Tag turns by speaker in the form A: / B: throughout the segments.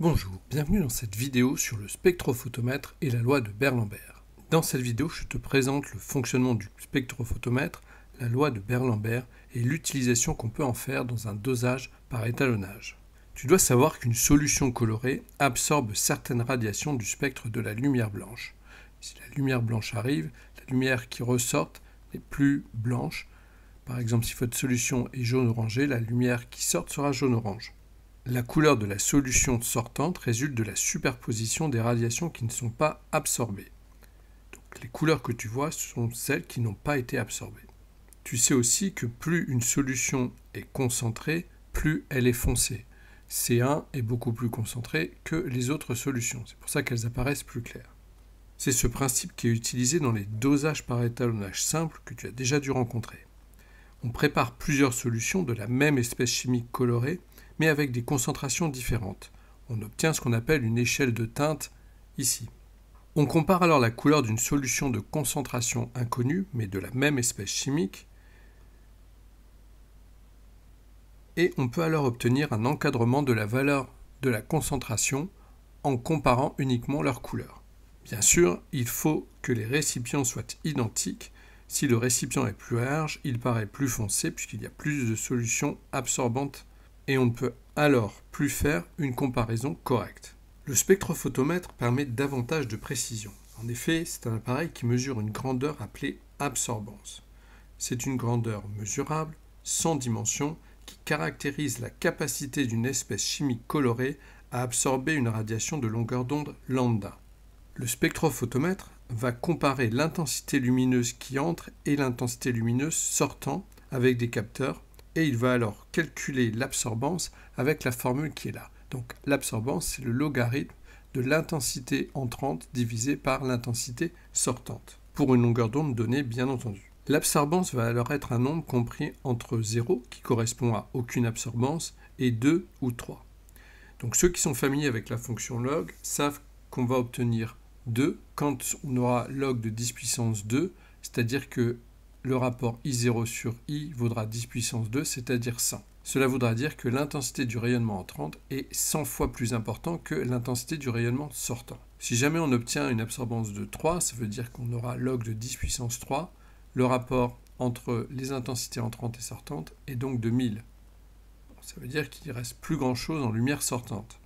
A: Bonjour, bienvenue dans cette vidéo sur le spectrophotomètre et la loi de Berlambert. Dans cette vidéo, je te présente le fonctionnement du spectrophotomètre, la loi de Berlambert et l'utilisation qu'on peut en faire dans un dosage par étalonnage. Tu dois savoir qu'une solution colorée absorbe certaines radiations du spectre de la lumière blanche. Si la lumière blanche arrive, la lumière qui ressorte n'est plus blanche. Par exemple, si votre solution est jaune-orangé, la lumière qui sort sera jaune-orange. La couleur de la solution sortante résulte de la superposition des radiations qui ne sont pas absorbées. Donc les couleurs que tu vois sont celles qui n'ont pas été absorbées. Tu sais aussi que plus une solution est concentrée, plus elle est foncée. C1 est beaucoup plus concentrée que les autres solutions. C'est pour ça qu'elles apparaissent plus claires. C'est ce principe qui est utilisé dans les dosages par étalonnage simple que tu as déjà dû rencontrer. On prépare plusieurs solutions de la même espèce chimique colorée mais avec des concentrations différentes. On obtient ce qu'on appelle une échelle de teinte ici. On compare alors la couleur d'une solution de concentration inconnue, mais de la même espèce chimique, et on peut alors obtenir un encadrement de la valeur de la concentration en comparant uniquement leurs couleurs. Bien sûr, il faut que les récipients soient identiques. Si le récipient est plus large, il paraît plus foncé puisqu'il y a plus de solutions absorbantes et on ne peut alors plus faire une comparaison correcte. Le spectrophotomètre permet davantage de précision. En effet, c'est un appareil qui mesure une grandeur appelée absorbance. C'est une grandeur mesurable, sans dimension, qui caractérise la capacité d'une espèce chimique colorée à absorber une radiation de longueur d'onde lambda. Le spectrophotomètre va comparer l'intensité lumineuse qui entre et l'intensité lumineuse sortant avec des capteurs et il va alors calculer l'absorbance avec la formule qui est là. Donc l'absorbance, c'est le logarithme de l'intensité entrante divisé par l'intensité sortante, pour une longueur d'onde donnée bien entendu. L'absorbance va alors être un nombre compris entre 0, qui correspond à aucune absorbance, et 2 ou 3. Donc ceux qui sont familiers avec la fonction log savent qu'on va obtenir 2 quand on aura log de 10 puissance 2, c'est-à-dire que le rapport I0 sur I vaudra 10 puissance 2, c'est-à-dire 100. Cela voudra dire que l'intensité du rayonnement entrant est 100 fois plus importante que l'intensité du rayonnement sortant. Si jamais on obtient une absorbance de 3, ça veut dire qu'on aura log de 10 puissance 3. Le rapport entre les intensités entrantes et sortantes est donc de 1000. Ça veut dire qu'il ne reste plus grand-chose en lumière sortante.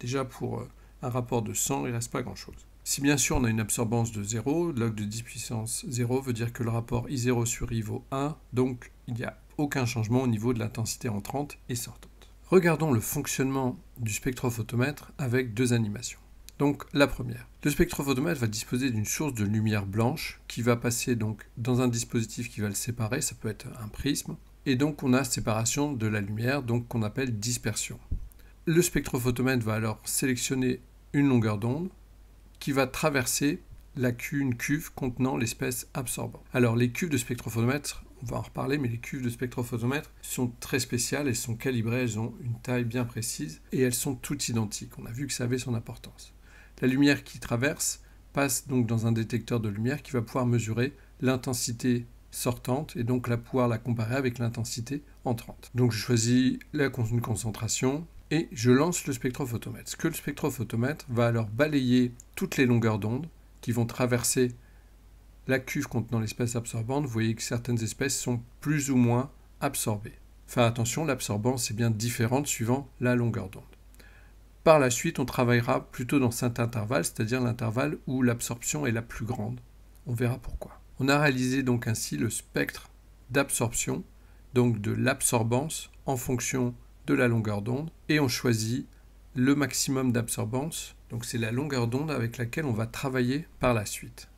A: Déjà pour euh, un rapport de 100, il ne reste pas grand-chose. Si bien sûr on a une absorbance de 0, log de 10 puissance 0 veut dire que le rapport I0 sur I vaut 1, donc il n'y a aucun changement au niveau de l'intensité entrante et sortante. Regardons le fonctionnement du spectrophotomètre avec deux animations. Donc la première, le spectrophotomètre va disposer d'une source de lumière blanche qui va passer donc dans un dispositif qui va le séparer, ça peut être un prisme, et donc on a séparation de la lumière, donc qu'on appelle dispersion. Le spectrophotomètre va alors sélectionner une longueur d'onde qui va traverser la cuve, une cuve contenant l'espèce absorbante. Alors les cuves de spectrophotomètre, on va en reparler, mais les cuves de spectrophotomètre sont très spéciales, elles sont calibrées, elles ont une taille bien précise et elles sont toutes identiques. On a vu que ça avait son importance. La lumière qui traverse passe donc dans un détecteur de lumière qui va pouvoir mesurer l'intensité sortante et donc la pouvoir la comparer avec l'intensité entrante. Donc je choisis la, une concentration, et je lance le spectrophotomètre. Ce que le spectrophotomètre va alors balayer toutes les longueurs d'onde qui vont traverser la cuve contenant l'espèce absorbante. Vous voyez que certaines espèces sont plus ou moins absorbées. Enfin attention, l'absorbance est bien différente suivant la longueur d'onde. Par la suite, on travaillera plutôt dans cet intervalle, c'est-à-dire l'intervalle où l'absorption est la plus grande. On verra pourquoi. On a réalisé donc ainsi le spectre d'absorption, donc de l'absorbance en fonction de la longueur d'onde et on choisit le maximum d'absorbance. Donc c'est la longueur d'onde avec laquelle on va travailler par la suite.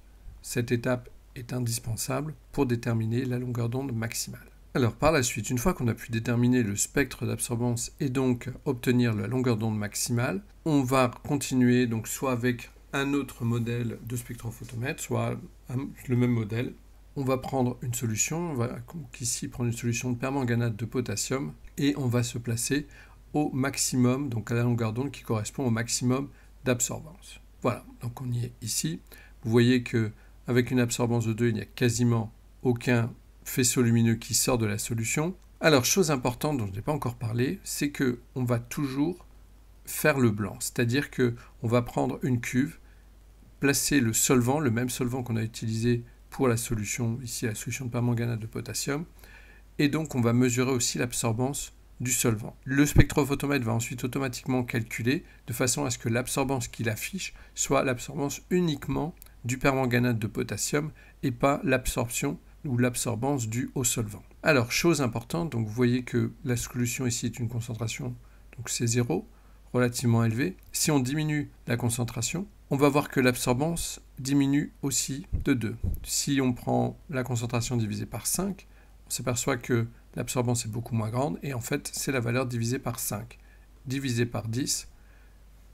A: Cette étape est indispensable pour déterminer la longueur d'onde maximale. Alors par la suite, une fois qu'on a pu déterminer le spectre d'absorbance et donc obtenir la longueur d'onde maximale, on va continuer donc soit avec un autre modèle de spectrophotomètre, soit le même modèle. On va prendre une solution, on va ici prendre une solution de permanganate de potassium et on va se placer au maximum, donc à la longueur d'onde qui correspond au maximum d'absorbance. Voilà, donc on y est ici. Vous voyez que avec une absorbance de 2, il n'y a quasiment aucun faisceau lumineux qui sort de la solution. Alors, chose importante dont je n'ai pas encore parlé, c'est que on va toujours faire le blanc, c'est-à-dire que on va prendre une cuve, placer le solvant, le même solvant qu'on a utilisé pour la solution, ici la solution de permanganate de potassium, et donc on va mesurer aussi l'absorbance du solvant. Le spectrophotomètre va ensuite automatiquement calculer de façon à ce que l'absorbance qu'il affiche soit l'absorbance uniquement du permanganate de potassium et pas l'absorption ou l'absorbance due au solvant. Alors, chose importante, donc vous voyez que la solution ici est une concentration, donc c'est 0, relativement élevée. Si on diminue la concentration, on va voir que l'absorbance diminue aussi de 2. Si on prend la concentration divisée par 5, s'aperçoit que l'absorbance est beaucoup moins grande, et en fait, c'est la valeur divisée par 5. Divisée par 10,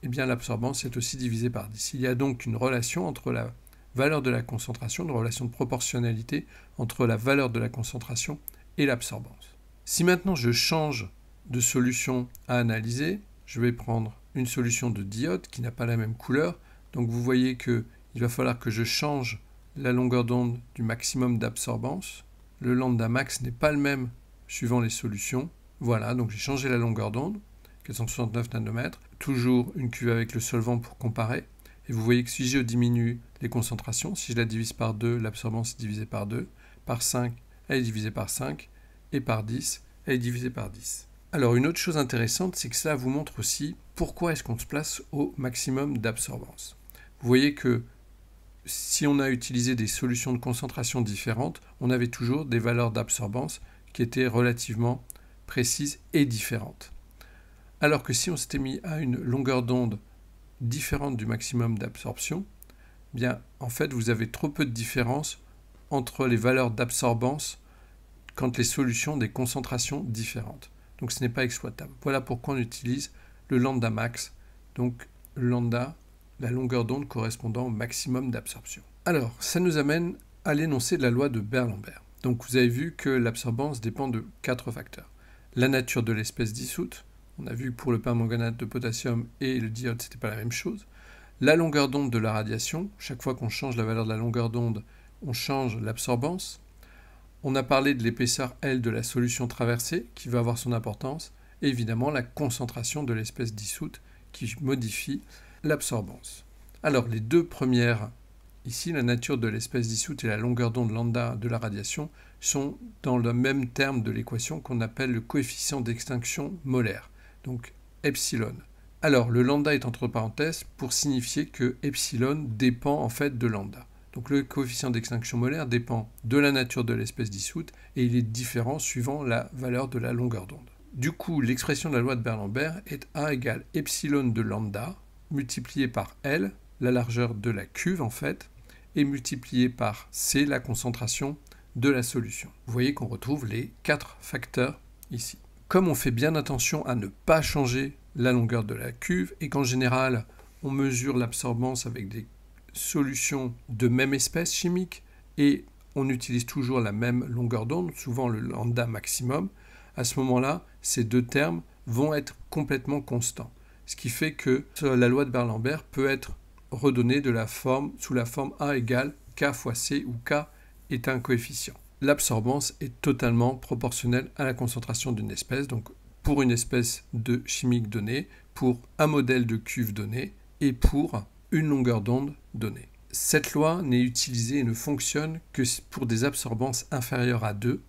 A: et eh bien l'absorbance est aussi divisée par 10. Il y a donc une relation entre la valeur de la concentration, une relation de proportionnalité entre la valeur de la concentration et l'absorbance. Si maintenant je change de solution à analyser, je vais prendre une solution de diode qui n'a pas la même couleur. Donc vous voyez que il va falloir que je change la longueur d'onde du maximum d'absorbance le lambda max n'est pas le même suivant les solutions. Voilà, donc j'ai changé la longueur d'onde, 469 nanomètres, toujours une cuve avec le solvant pour comparer. Et vous voyez que si je diminue les concentrations, si je la divise par 2, l'absorbance est divisée par 2, par 5, elle est divisée par 5, et par 10, elle est divisée par 10. Alors une autre chose intéressante, c'est que ça vous montre aussi pourquoi est-ce qu'on se place au maximum d'absorbance. Vous voyez que si on a utilisé des solutions de concentration différentes, on avait toujours des valeurs d'absorbance qui étaient relativement précises et différentes. Alors que si on s'était mis à une longueur d'onde différente du maximum d'absorption, eh bien en fait vous avez trop peu de différence entre les valeurs d'absorbance quand les solutions ont des concentrations différentes. Donc ce n'est pas exploitable. Voilà pourquoi on utilise le lambda max. Donc lambda la longueur d'onde correspondant au maximum d'absorption. Alors, ça nous amène à l'énoncé de la loi de Berlambert. Donc vous avez vu que l'absorbance dépend de quatre facteurs. La nature de l'espèce dissoute, on a vu que pour le permanganate de potassium et le diode, c'était pas la même chose. La longueur d'onde de la radiation, chaque fois qu'on change la valeur de la longueur d'onde, on change l'absorbance. On a parlé de l'épaisseur L de la solution traversée, qui va avoir son importance, et évidemment la concentration de l'espèce dissoute, qui modifie L'absorbance. Alors, les deux premières, ici, la nature de l'espèce dissoute et la longueur d'onde lambda de la radiation, sont dans le même terme de l'équation qu'on appelle le coefficient d'extinction molaire, donc epsilon. Alors, le lambda est entre parenthèses pour signifier que epsilon dépend en fait de lambda. Donc le coefficient d'extinction molaire dépend de la nature de l'espèce dissoute et il est différent suivant la valeur de la longueur d'onde. Du coup, l'expression de la loi de Berlambert est A égale epsilon de lambda multiplié par L, la largeur de la cuve en fait, et multiplié par C, la concentration de la solution. Vous voyez qu'on retrouve les quatre facteurs ici. Comme on fait bien attention à ne pas changer la longueur de la cuve et qu'en général on mesure l'absorbance avec des solutions de même espèce chimique et on utilise toujours la même longueur d'onde, souvent le lambda maximum, à ce moment-là, ces deux termes vont être complètement constants ce qui fait que la loi de Berlambert peut être redonnée sous la forme A égale K fois C où K est un coefficient. L'absorbance est totalement proportionnelle à la concentration d'une espèce, donc pour une espèce de chimique donnée, pour un modèle de cuve donné et pour une longueur d'onde donnée. Cette loi n'est utilisée et ne fonctionne que pour des absorbances inférieures à 2.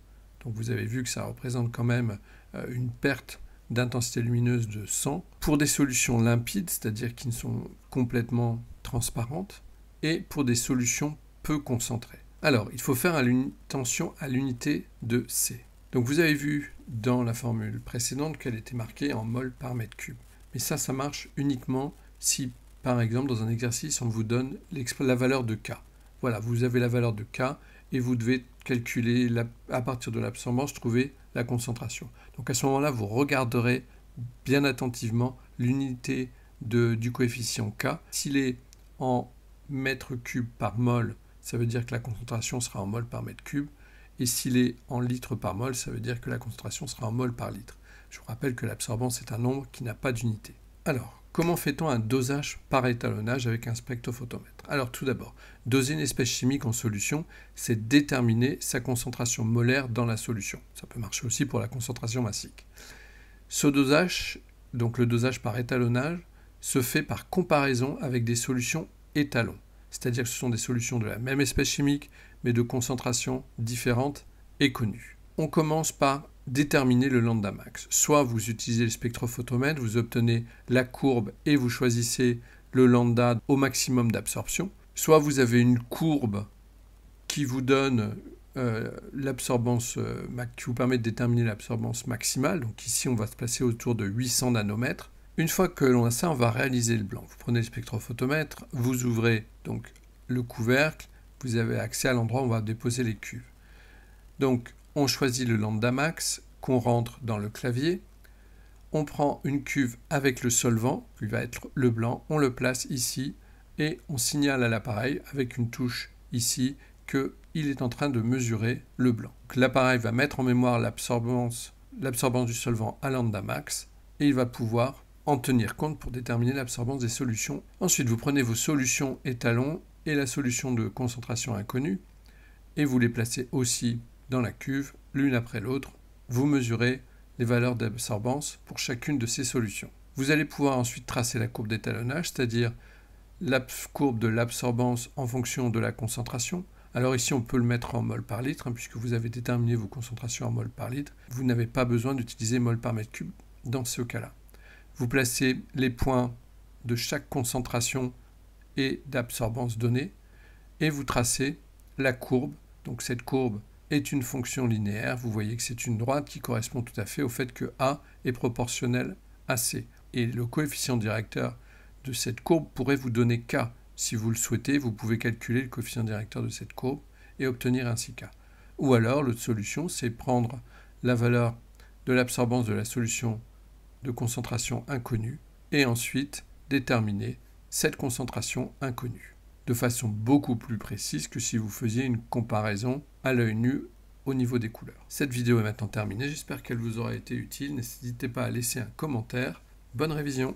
A: Donc vous avez vu que ça représente quand même euh, une perte d'intensité lumineuse de 100 pour des solutions limpides, c'est-à-dire qui ne sont complètement transparentes, et pour des solutions peu concentrées. Alors, il faut faire attention tension à l'unité de C. Donc vous avez vu dans la formule précédente qu'elle était marquée en mol par mètre cube. Mais ça, ça marche uniquement si, par exemple, dans un exercice, on vous donne la valeur de K. Voilà, vous avez la valeur de K et vous devez calculer à partir de l'absorbance, trouver la concentration. Donc à ce moment-là, vous regarderez bien attentivement l'unité du coefficient K. S'il est en mètres cubes par mol, ça veut dire que la concentration sera en mol par mètre cube. Et s'il est en litres par mol, ça veut dire que la concentration sera en mol par litre. Je vous rappelle que l'absorbance est un nombre qui n'a pas d'unité. Alors, Comment fait-on un dosage par étalonnage avec un spectrophotomètre Alors tout d'abord, doser une espèce chimique en solution, c'est déterminer sa concentration molaire dans la solution. Ça peut marcher aussi pour la concentration massique. Ce dosage, donc le dosage par étalonnage, se fait par comparaison avec des solutions étalons. C'est-à-dire que ce sont des solutions de la même espèce chimique, mais de concentrations différentes et connues. On commence par déterminer le lambda max. Soit vous utilisez le spectrophotomètre, vous obtenez la courbe et vous choisissez le lambda au maximum d'absorption. Soit vous avez une courbe qui vous donne euh, l'absorbance euh, qui vous permet de déterminer l'absorbance maximale. Donc ici, on va se placer autour de 800 nanomètres. Une fois que l'on a ça, on va réaliser le blanc. Vous prenez le spectrophotomètre, vous ouvrez donc le couvercle, vous avez accès à l'endroit où on va déposer les cuves. Donc on choisit le lambda max qu'on rentre dans le clavier. On prend une cuve avec le solvant, qui va être le blanc, on le place ici et on signale à l'appareil avec une touche ici que il est en train de mesurer le blanc. L'appareil va mettre en mémoire l'absorbance du solvant à lambda max et il va pouvoir en tenir compte pour déterminer l'absorbance des solutions. Ensuite, vous prenez vos solutions étalons et la solution de concentration inconnue et vous les placez aussi la cuve, l'une après l'autre, vous mesurez les valeurs d'absorbance pour chacune de ces solutions. Vous allez pouvoir ensuite tracer la courbe d'étalonnage, c'est-à-dire la courbe de l'absorbance en fonction de la concentration. Alors ici, on peut le mettre en mol par litre, hein, puisque vous avez déterminé vos concentrations en mol par litre. Vous n'avez pas besoin d'utiliser mol par mètre cube dans ce cas-là. Vous placez les points de chaque concentration et d'absorbance donnée, et vous tracez la courbe, donc cette courbe est une fonction linéaire, vous voyez que c'est une droite qui correspond tout à fait au fait que A est proportionnel à C. Et le coefficient directeur de cette courbe pourrait vous donner K. Si vous le souhaitez, vous pouvez calculer le coefficient directeur de cette courbe et obtenir ainsi K. Ou alors, l'autre solution, c'est prendre la valeur de l'absorbance de la solution de concentration inconnue et ensuite déterminer cette concentration inconnue de façon beaucoup plus précise que si vous faisiez une comparaison à l'œil nu au niveau des couleurs. Cette vidéo est maintenant terminée, j'espère qu'elle vous aura été utile, n'hésitez pas à laisser un commentaire. Bonne révision